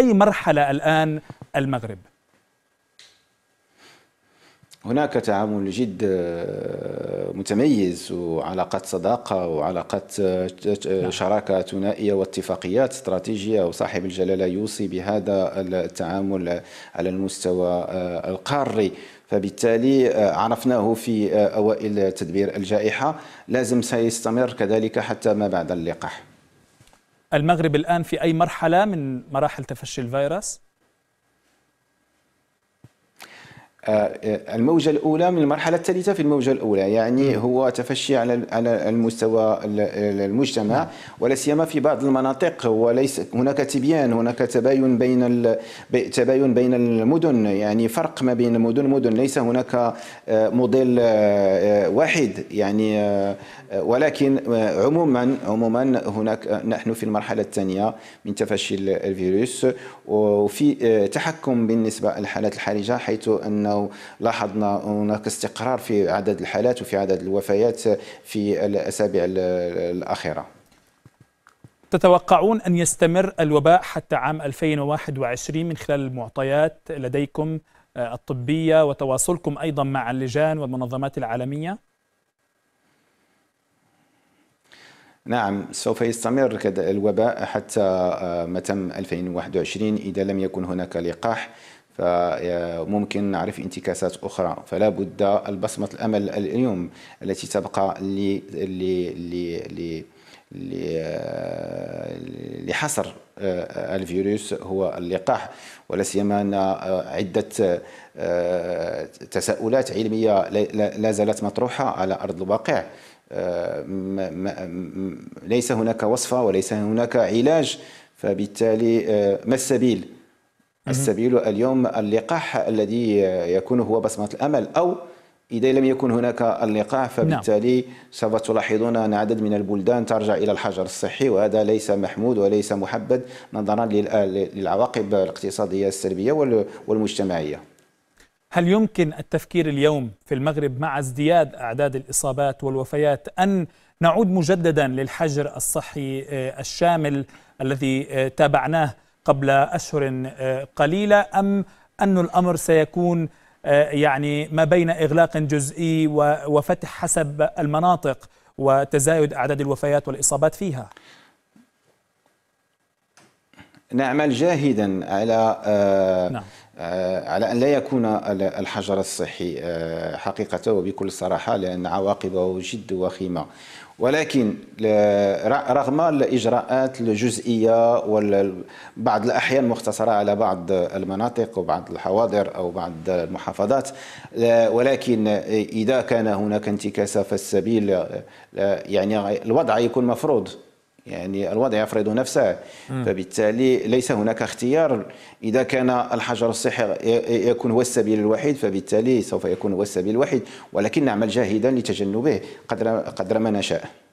أي مرحلة الآن المغرب؟ هناك تعامل جد آه، متميز وعلاقات صداقة وعلاقات آه، آه، نعم. شراكة ثنائية واتفاقيات استراتيجية وصاحب الجلالة يوصي بهذا التعامل على المستوى القاري فبالتالي عرفناه في أوائل تدبير الجائحة لازم سيستمر كذلك حتى ما بعد اللقاح المغرب الآن في أي مرحلة من مراحل تفشي الفيروس؟ آه، آه، الموجة الأولى من المرحلة الثالثة في الموجة الأولى يعني هو تفشي على على المستوى المجتمع ولا سيما في بعض المناطق وليس هناك تبيان هناك تباين بين تباين بين المدن يعني فرق ما بين مدن مدن ليس هناك آه، موديل واحد يعني ولكن عموما عموما هناك نحن في المرحلة الثانية من تفشي الفيروس وفي تحكم بالنسبة للحالات الحرجة حيث أنه أنه لاحظنا هناك استقرار في عدد الحالات وفي عدد الوفيات في الأسابيع الأخيرة تتوقعون أن يستمر الوباء حتى عام 2021 من خلال المعطيات لديكم آه، الطبية وتواصلكم أيضا مع اللجان والمنظمات العالمية؟ نعم سوف يستمر الوباء حتى آه، متم 2021 إذا لم يكن هناك لقاح فممكن نعرف انتكاسات أخرى فلا بد البصمة الأمل اليوم التي تبقى ل ل لحصر آه، الفيروس هو اللقاح ولا سيما ان آه، عده آه، تساؤلات علميه لا زالت مطروحه على ارض الواقع ليس هناك وصفه وليس هناك علاج فبالتالي ما السبيل السبيل اليوم اللقاح الذي يكون هو بصمة الأمل أو إذا لم يكن هناك اللقاح فبالتالي نعم. سوف تلاحظون أن عدد من البلدان ترجع إلى الحجر الصحي وهذا ليس محمود وليس محبد نظرا للعواقب الاقتصادية السلبية والمجتمعية هل يمكن التفكير اليوم في المغرب مع ازدياد أعداد الإصابات والوفيات أن نعود مجددا للحجر الصحي آه، الشامل الذي آه، تابعناه قبل أشهر آه، قليلة أم أن الأمر سيكون آه، يعني ما بين إغلاق جزئي وفتح حسب المناطق وتزايد أعداد الوفيات والإصابات فيها؟ نعمل جاهدا على آه، نعم. آه، على ان لا يكون الحجر الصحي آه، حقيقه وبكل صراحه لان عواقبه جد وخيمه ولكن رغم الاجراءات الجزئيه وبعض الاحيان مختصره على بعض المناطق وبعض الحواضر او بعض المحافظات ولكن اذا كان هناك انتكاسه فالسبيل يعني الوضع يكون مفروض يعني الوضع يفرض نفسه فبالتالي ليس هناك اختيار اذا كان الحجر الصحي يكون هو السبيل الوحيد فبالتالي سوف يكون هو السبيل الوحيد ولكن نعمل جاهدا لتجنبه قدر قدر ما نشاء